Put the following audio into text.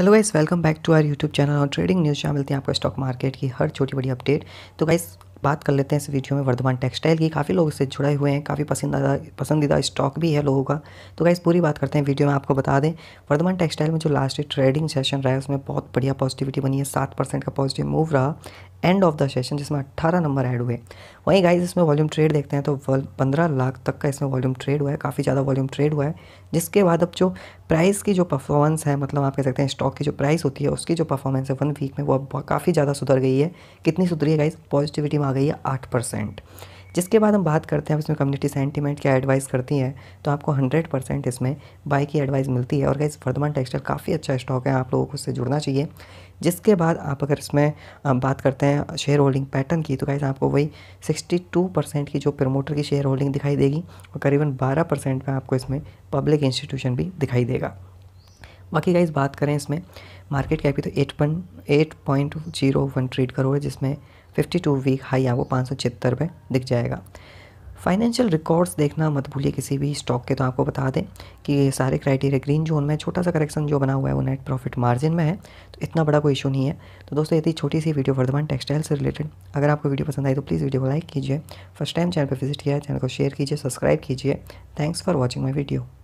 hello guys welcome back to our YouTube channel और trading news शामिल थी आपको स्टॉक मार्केट की हर छोटी बड़ी अपडेट तो गाइस बात कर लेते हैं इस वीडियो में वर्धमान टेक्सटाइल की काफ़ी लोग इससे जुड़े हुए हैं काफ़ी पसंदीदा पसंदीदा स्टॉक भी है लोगों का तो गाइस पूरी बात करते हैं वीडियो में आपको बता दें वर्धमान टेक्सटाइल में जो लास्ट ट्रेडिंग सेशन रहा है उसमें बहुत बढ़िया पॉजिटिविटी बनी है सात परसेंट का पॉजिटिव मूव रहा एंड ऑफ द सेशन जिसमें अट्ठारह नंबर ऐड हुए वहीं गाइज इसमें वॉल्यूम ट्रेड देखते हैं तो पंद्रह लाख तक का इसमें वॉल्यूम ट्रेड हुआ है काफ़ी ज़्यादा वॉल्यूम ट्रेड हुआ है जिसके बाद अब जो प्राइस की जो परफॉर्मेंस है मतलब आप कह सकते हैं स्टॉक की जो प्राइस होती है उसकी जो परफॉर्मेंस है वन वीक में वो अब काफ़ी ज़्यादा सुधर गई है कितनी सुधरी है गाइज पॉजिटिविटी में आ गई है आठ परसेंट जिसके बाद हम बात करते हैं इसमें कम्युनिटी सेंटीमेंट क्या एडवाइस करती है तो आपको हंड्रेड परसेंट इसमें बाई की एडवाइस मिलती है और गाइज वर्धमान टेक्सटाइल काफ़ी अच्छा स्टॉक है आप लोगों को उससे जुड़ना चाहिए जिसके बाद आप अगर इसमें बात करते हैं शेयर होल्डिंग पैटर्न की तो गाइज आपको वही सिक्सटी टू परसेंट की जो प्रमोटर की शेयर होल्डिंग दिखाई देगी और करीबन बारह परसेंट में आपको इसमें पब्लिक इंस्टीट्यूशन भी दिखाई देगा बाकी का बात करें इसमें मार्केट कैप तो eight point eight point zero one trade crore है जिसमें फिफ्टी टू वीक हाई आपको पाँच सौ छिहत्तर पे दिख जाएगा फाइनेंशियल रिकॉर्ड्स देखना मत भूलिए किसी भी स्टॉक के तो आपको बता दें कि ये सारे क्राइटेरिया ग्रीन जोन में छोटा सा करेक्शन जो बना हुआ है वो नेट प्रॉफिट मार्जिन में है तो इतना बड़ा कोई इशू नहीं है तो दोस्तों यदि छोटी सी वीडियो वर्धमान टेक्सटाइल से रिलेटेड अगर आपको वीडियो पसंद आई तो प्लीज़ वीडियो को लाइक कीजिए फर्स्ट टाइम चैनल पर विजिट किया चैनल को शेयर कीजिए सब्सक्राइब कीजिए thanks for watching my video